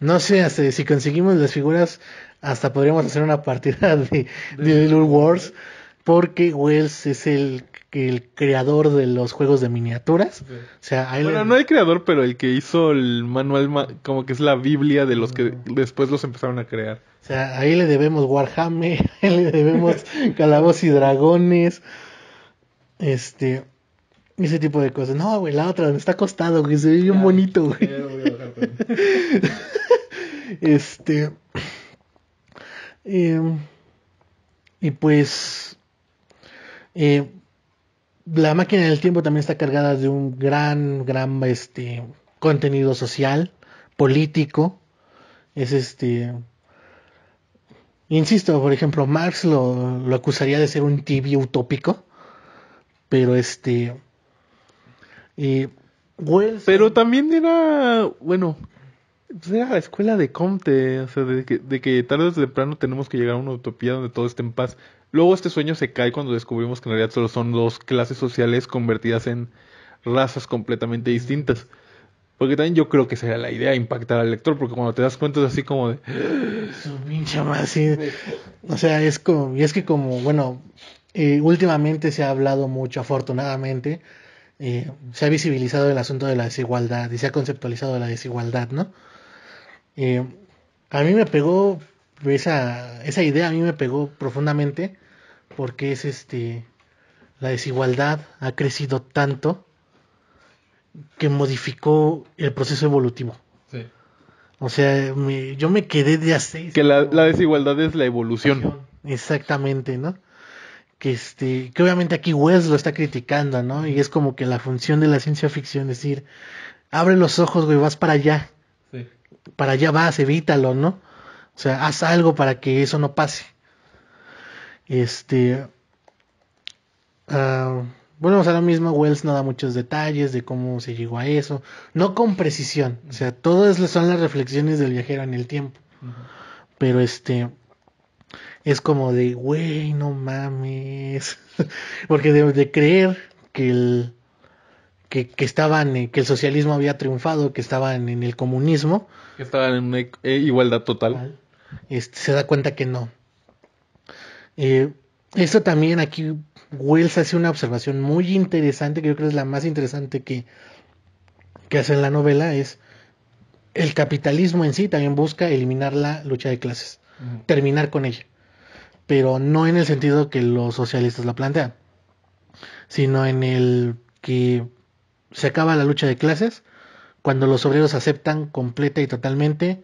no sé, hasta, si conseguimos las figuras, hasta podríamos hacer una partida de, de, Little Wars. Porque Wells es el el creador de los juegos de miniaturas. O sea, bueno, no el creador, pero el que hizo el manual, como que es la Biblia de los que después los empezaron a crear. O sea, ahí le debemos Warhammer, ahí le debemos Calabozos y Dragones, este, ese tipo de cosas. No, güey, la otra me está costado, que se ve bien bonito, este, eh, y pues... Eh, la máquina del tiempo también está cargada de un gran, gran este, contenido social, político. Es este. Insisto, por ejemplo, Marx lo, lo acusaría de ser un tibio utópico. Pero este. Pero también era, bueno, pues, era la escuela de Comte, o sea, de que, tarde o temprano tenemos que llegar a una utopía donde todo esté en paz. Luego este sueño se cae cuando descubrimos que en realidad solo son dos clases sociales convertidas en razas completamente distintas. Porque también yo creo que sería la idea impactar al lector, porque cuando te das cuenta es así como de... Ah, su pinche así, O sea, es como... Y es que como, bueno, eh, últimamente se ha hablado mucho, afortunadamente, eh, se ha visibilizado el asunto de la desigualdad y se ha conceptualizado la desigualdad, ¿no? Eh, a mí me pegó esa, esa idea, a mí me pegó profundamente porque es este, la desigualdad ha crecido tanto que modificó el proceso evolutivo. O sea, yo me quedé de hace Que la, desigualdad es la evolución. Exactamente, ¿no? Que, este, que obviamente aquí Wells lo está criticando, ¿no? Y es como que la función de la ciencia ficción es decir, abre los ojos, güey, vas para allá para allá vas, evítalo, ¿no? O sea, haz algo para que eso no pase. Este. Ah, bueno, sea, ahora mismo Wells no da muchos detalles de cómo se llegó a eso. No con precisión. O sea, todas son las reflexiones del viajero en el tiempo. Pero este. Es como de, güey, no mames. Porque de creer que el que, estaban, eh, que el socialismo había triunfado, que estaban en el comunismo. Que estaban en una e, eh, igualdad total. Este, se da cuenta que no. Eh, esto también aquí Wells hace una observación muy interesante, que yo creo que es la más interesante que, que hace en la novela, es el capitalismo en sí también busca eliminar la lucha de clases, terminar con ella, pero no en el sentido que los socialistas la plantean, sino en el que se acaba la lucha de clases cuando los obreros aceptan completa y totalmente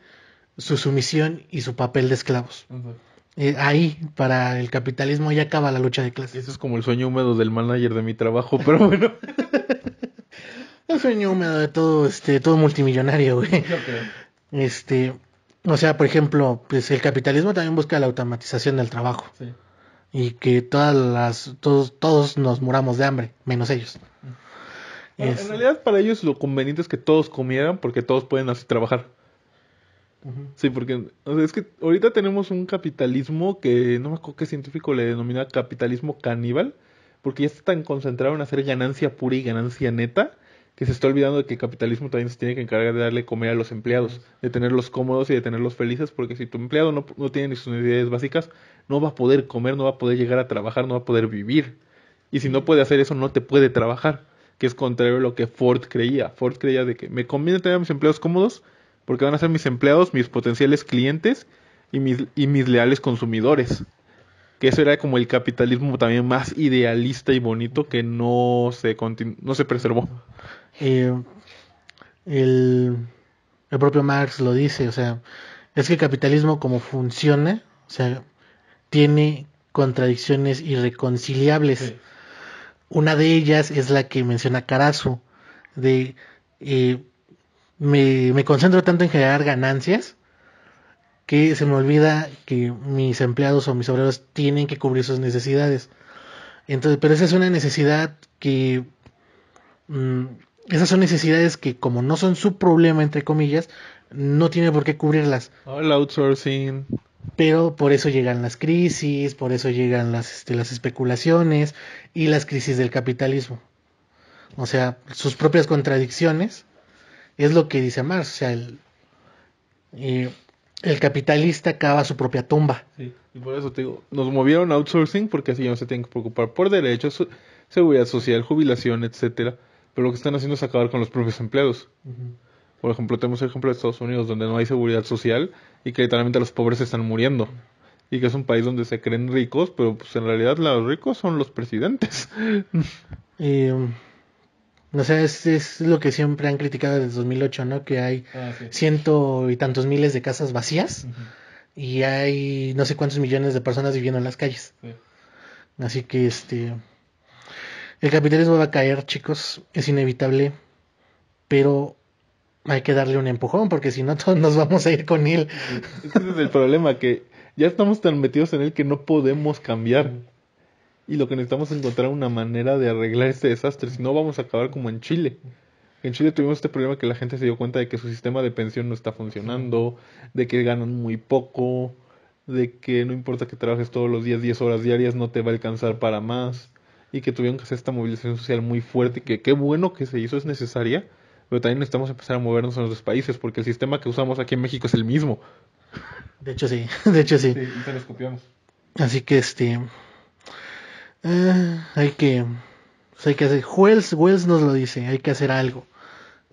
su sumisión y su papel de esclavos. Eh, ahí, para el capitalismo, ya acaba la lucha de clases. Eso es como el sueño húmedo del manager de mi trabajo, pero bueno. el sueño húmedo de todo, este, todo multimillonario, güey. Este, o sea, por ejemplo, pues el capitalismo también busca la automatización del trabajo. Y que todas las, todos, todos nos muramos de hambre, menos ellos. En realidad para ellos lo conveniente es que todos comieran porque todos pueden así trabajar. Sí, porque es que ahorita tenemos un capitalismo que no me acuerdo qué científico le denomina capitalismo caníbal, porque ya está tan concentrado en hacer ganancia pura y ganancia neta que se está olvidando de que el capitalismo también se tiene que encargar de darle comer a los empleados, de tenerlos cómodos y de tenerlos felices, porque si tu empleado no, tiene tiene sus necesidades básicas, no va a poder comer, no va a poder llegar a trabajar, no va a poder vivir. Y si no puede hacer eso, no te puede trabajar que es contrario a lo que Ford creía. Ford creía de que me conviene tener a mis empleados cómodos porque van a ser mis empleados, mis potenciales clientes y mis, y mis leales consumidores. Que eso era como el capitalismo también más idealista y bonito que no se, no se preservó. Eh, el, propio Marx lo dice, o sea, es que el capitalismo como funciona, o sea, tiene contradicciones irreconciliables. Una de ellas es la que menciona Carazo, de eh, me, concentro tanto en generar ganancias que se me olvida que mis empleados o mis obreros tienen que cubrir sus necesidades. Entonces, pero esa es una necesidad que mm, esas son necesidades que como no son su problema entre comillas, no tiene por qué cubrirlas. el outsourcing pero por eso llegan las crisis, por eso llegan las, este, las especulaciones y las crisis del capitalismo. O sea, sus propias contradicciones es lo que dice Marx. O sea, el, eh, capitalista cava su propia tumba. y por eso te digo, nos movieron a outsourcing porque así ya no se tienen que preocupar por derechos, seguridad social, jubilación, etcétera. Pero lo que están haciendo es acabar con los propios empleados. Por ejemplo, tenemos el ejemplo de Estados Unidos, donde no hay seguridad social y que literalmente los pobres están muriendo. Y que es un país donde se creen ricos, pero pues en realidad los ricos son los presidentes. Y, um, o sea, es, lo que siempre han criticado desde 2008, ¿no? Que hay ah, ciento y tantos miles de casas vacías y hay no sé cuántos millones de personas viviendo en las calles. Así que este... El capitalismo va a caer, chicos, es inevitable, pero hay que darle un empujón porque si no todos nos vamos a ir con él. Ese es el problema, que ya estamos tan metidos en él que no podemos cambiar. Y lo que necesitamos es encontrar una manera de arreglar este desastre, si no vamos a acabar como en Chile. En Chile tuvimos este problema que la gente se dio cuenta de que su sistema de pensión no está funcionando, de que ganan muy poco, de que no importa que trabajes todos los días 10 horas diarias, no te va a alcanzar para más, y que tuvieron que hacer esta movilización social muy fuerte, que qué bueno que se hizo, es necesaria, pero también necesitamos empezar a movernos a nuestros países porque el sistema que usamos aquí en México es el mismo. De hecho sí, de hecho sí. Así que este... Eh, hay que... Pues, hay que hacer... Wells, Wells nos lo dice, hay que hacer algo.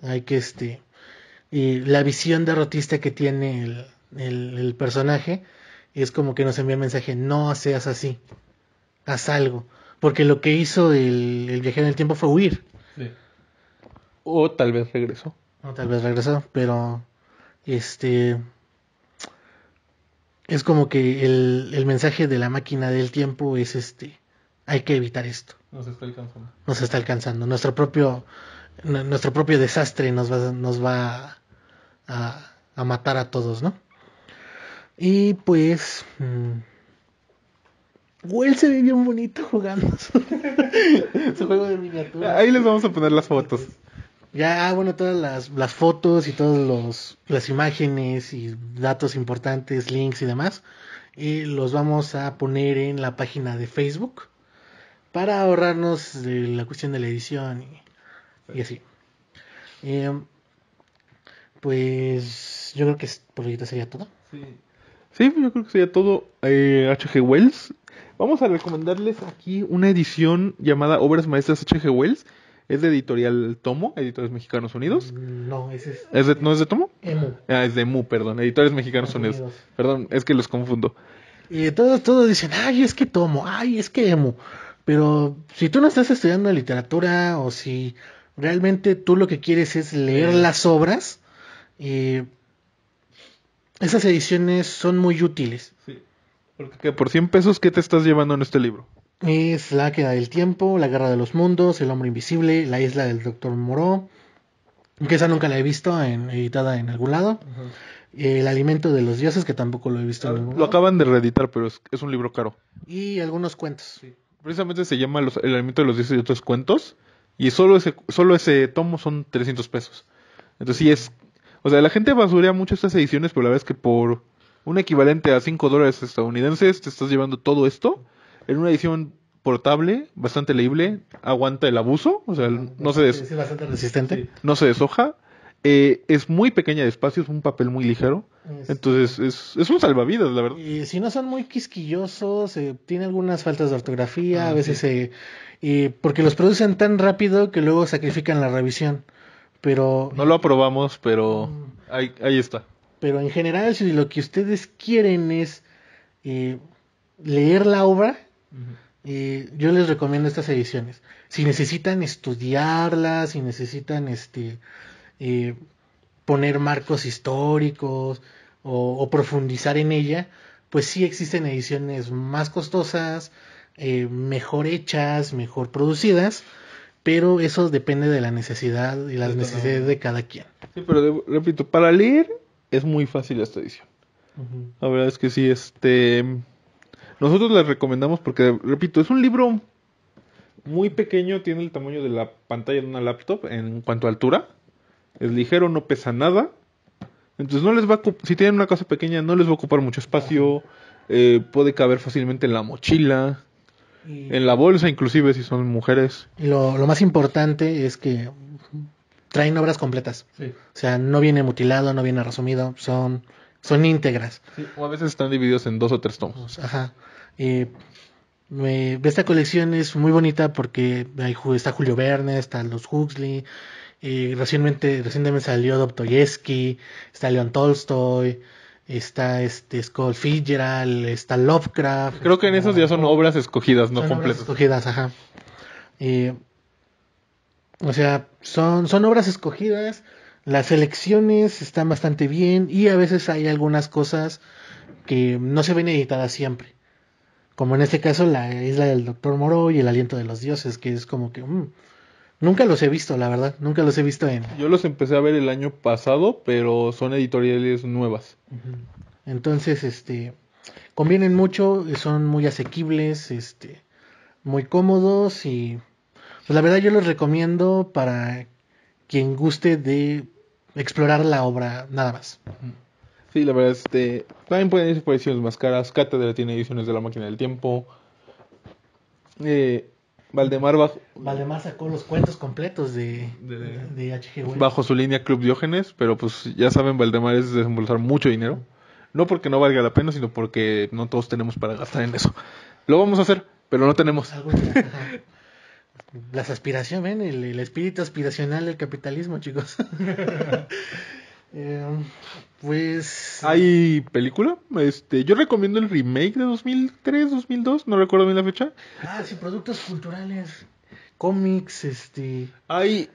Hay que este... Y la visión derrotista que tiene el, el, el personaje es como que nos envía un mensaje, no seas así, haz algo. Porque lo que hizo el, el viajero en el tiempo fue huir. Sí. O tal vez regresó. tal vez regresó, pero este es como que el, mensaje de la máquina del tiempo es este hay que evitar esto nos está alcanzando nos está alcanzando nuestro propio nuestro propio desastre nos va, nos va a, a matar a todos no y pues mmm, se ve bien bonito jugando su juego de miniatura. Ahí les vamos a poner las fotos. Ya, ah, bueno, todas las, fotos y todas las imágenes y datos importantes, links y demás, y los vamos a poner en la página de Facebook para ahorrarnos de la cuestión de la edición y, así. Em, pues yo creo que por ahorita sería todo. Sí. Pues yo creo que sería todo. H.G. Eh, Wells. Vamos a recomendarles aquí una edición llamada Obras Maestras H.G. Wells ¿Es de editorial Tomo, Editores Mexicanos Unidos? Mm, no, ese es... de, ¿No es de Tomo? Emu. Ah, es de Emu, perdón, Editores Mexicanos Unidos. Perdón, es que los confundo. Y todos, todos dicen, ay, es que Tomo, ay, es que Emu. Pero si tú no estás estudiando literatura o si realmente tú lo que quieres es leer las obras, eh, esas ediciones son muy útiles. Sí. Porque por 100 pesos, ¿qué te estás llevando en este libro? es La Queda del Tiempo, La Guerra de los Mundos, El Hombre Invisible, La Isla del Doctor Moreau, que esa nunca la he visto editada en algún lado. Eh, El alimento de los dioses, que tampoco lo he visto. Ah, lo acaban de reeditar, pero es, un libro caro. Y algunos cuentos. Precisamente se llama El alimento de los dioses y otros cuentos. Y solo ese, solo ese tomo son 300 pesos. Entonces sí es... O sea, la gente basurea mucho estas ediciones, pero la verdad es que por un equivalente a 5 dólares estadounidenses te estás llevando todo esto en una edición portable, bastante leíble, aguanta el abuso, o sea, ah, no, se des... bastante resistente. No se deshoja. Eh, es muy pequeña de espacio, es un papel muy ligero. Entonces, es, un salvavidas, la verdad. Y si no son muy quisquillosos, eh, tiene algunas faltas de ortografía, ah, a veces se... Eh, porque los producen tan rápido que luego sacrifican la revisión. Pero... No lo aprobamos, pero mm. ahí, ahí está. Pero en general, si lo que ustedes quieren es leer la obra, y yo les recomiendo estas ediciones. Si necesitan estudiarlas, si necesitan este, eh, poner marcos históricos o, profundizar en ella, pues sí existen ediciones más costosas, eh, mejor hechas, mejor producidas, pero eso depende de la necesidad y las necesidades de cada quien. Sí, pero repito, para leer es muy fácil esta edición. La verdad es que sí, este nosotros les recomendamos porque, repito, es un libro muy pequeño, tiene el tamaño de la pantalla de una laptop en cuanto a altura. Es ligero, no pesa nada. Entonces no les va si tienen una casa pequeña no les va a ocupar mucho espacio, eh, puede caber fácilmente en la mochila, en la bolsa inclusive si son mujeres. Y lo, más importante es que traen obras completas. O sea, no viene mutilado, no viene resumido, son son íntegras. Sí, o a veces están divididos en dos o tres tomos. Ajá. Eh, esta colección es muy bonita porque hay, está Julio Verne, está los Huxley, eh, recientemente, recientemente salió Dostoyevsky, está Leon Tolstoy, está este Scott Fitzgerald, está Lovecraft. Creo que en esos ya son obras escogidas, no completas. escogidas, ajá. Eh, o sea, son, son obras escogidas las elecciones están bastante bien y a veces hay algunas cosas que no se ven editadas siempre. Como en este caso la isla del Doctor Moro y el aliento de los dioses, que es como que... Mm, nunca los he visto, la verdad. Nunca los he visto en. Yo los empecé a ver el año pasado, pero son editoriales nuevas. Entonces, este. Convienen mucho, son muy asequibles, este. Muy cómodos y. Pues, la verdad, yo los recomiendo para quien guste de explorar la obra nada más. Sí, la verdad, este, también pueden irse por ediciones más caras. Cátedra tiene ediciones de la máquina del tiempo. Eh, Valdemar Valdemar sacó los cuentos completos de, de, Bajo su línea Club Diógenes, pero pues ya saben, Valdemar es desembolsar mucho dinero. No porque no valga la pena, sino porque no todos tenemos para gastar en eso. Lo vamos a hacer, pero no tenemos. Las aspiraciones, el, espíritu aspiracional del capitalismo, chicos. Eh, pues... ¿Hay película? este Yo recomiendo el remake de 2003, 2002, no recuerdo bien la fecha. Ah, sí, productos culturales, cómics, este... Hay,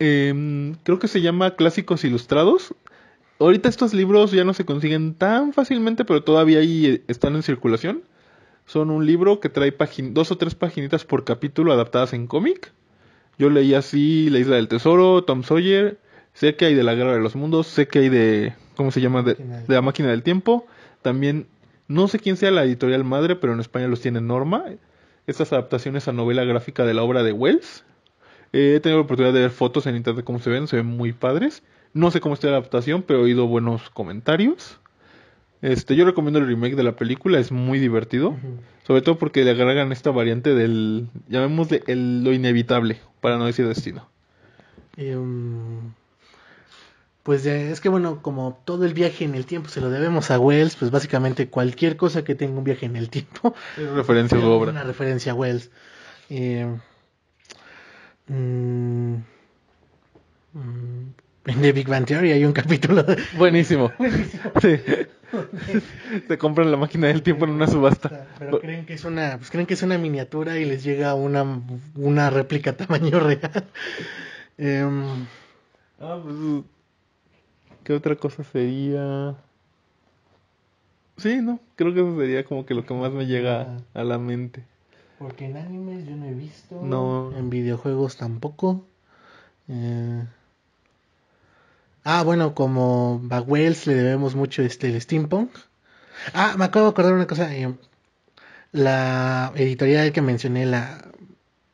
em, creo que se llama Clásicos Ilustrados, Ahorita estos libros ya no se consiguen tan fácilmente, pero todavía ahí eh, están en circulación son un libro que trae dos o tres paginitas por capítulo adaptadas en cómic. Yo leí así La Isla del Tesoro, Tom Sawyer, sé que hay de La Guerra de los Mundos, sé que hay de, ¿cómo se llama? De, La Máquina del Tiempo. También, no sé quién sea la editorial madre, pero en España los tiene Norma. Estas adaptaciones a novela gráfica de la obra de Wells. Eh, he tenido la oportunidad de ver fotos en internet cómo se ven, se ven muy padres. No sé cómo está la adaptación, pero he oído buenos comentarios. Este, yo recomiendo el remake de la película, es muy divertido, sobre todo porque le agregan esta variante del, llamémosle el, lo inevitable, para no decir destino. Em, pues es que bueno, como todo el viaje en el tiempo se lo debemos a Wells, pues básicamente cualquier cosa que tenga un viaje en el tiempo es referencia obra. Una referencia a Wells. Y, em, mm, mm, en The Big Bang Theory hay un capítulo. Buenísimo. Se compran la máquina del tiempo en una subasta. Pero creen que es una, pues creen que es una miniatura y les llega una, una réplica tamaño real. Em, ah, pues, ¿Qué otra cosa sería? Sí, no, creo que eso sería como que lo que más me llega ah. a, la mente. Porque en animes yo no he visto. No. En videojuegos tampoco. Eh... Ah, bueno, como a Wells le debemos mucho este, el steampunk. Ah, me acabo de acordar una cosa. Eh, la editorial que mencioné la,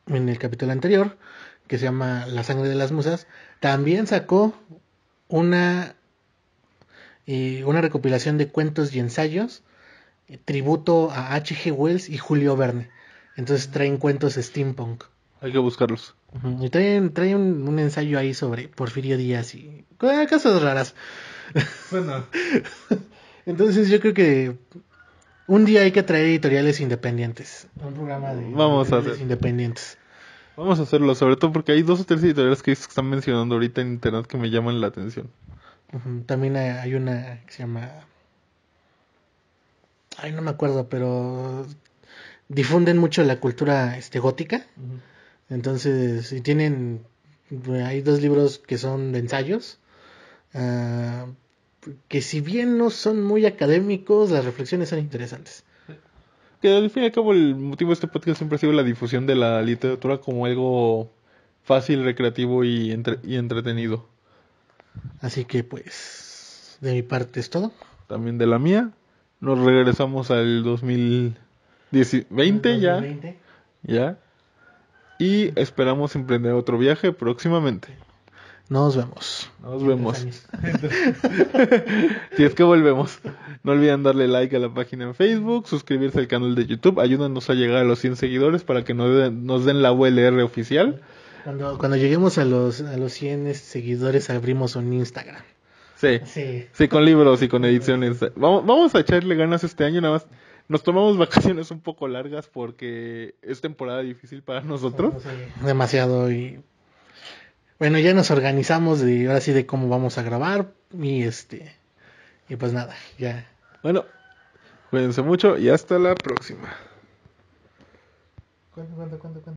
en el capítulo anterior, que se llama La sangre de las musas, también sacó una, y eh, una recopilación de cuentos y ensayos, eh, tributo a H.G. Wells y Julio Verne. Entonces traen cuentos steampunk. Hay que buscarlos. Y trae, un, ensayo ahí sobre Porfirio Díaz y eh, cosas raras. Bueno. Entonces yo creo que un día hay que traer editoriales independientes. Un programa de Vamos independientes. Vamos a hacerlo, sobre todo porque hay dos o tres editoriales que están mencionando ahorita en internet que me llaman la atención. También hay una que se llama... Ay, no me acuerdo, pero difunden mucho la cultura este, gótica. Entonces, si tienen, pues, hay dos libros que son de ensayos, ah, que si bien no son muy académicos, las reflexiones son interesantes. Que al fin y al cabo el motivo de este podcast siempre ha sido la difusión de la literatura como algo fácil, recreativo y, entretenido. Así que pues, de mi parte es todo. También de la mía. Nos regresamos al 2020 ya. 2020. Ya y esperamos emprender otro viaje próximamente. Nos vemos. Nos vemos. si es que volvemos. No olviden darle like a la página en Facebook, suscribirse al canal de YouTube, ayúdanos a llegar a los 100 seguidores para que nos den, la ULR oficial. Cuando, lleguemos a los, a 100 seguidores abrimos un Instagram. Sí, sí, sí con libros y con ediciones. Vamos, vamos a echarle ganas este año nada más nos tomamos vacaciones un poco largas porque es temporada difícil para nosotros. demasiado y bueno, ya nos organizamos de ahora sí de cómo vamos a grabar y este y pues nada, ya. Bueno, cuídense mucho y hasta la próxima. ¿Cuándo,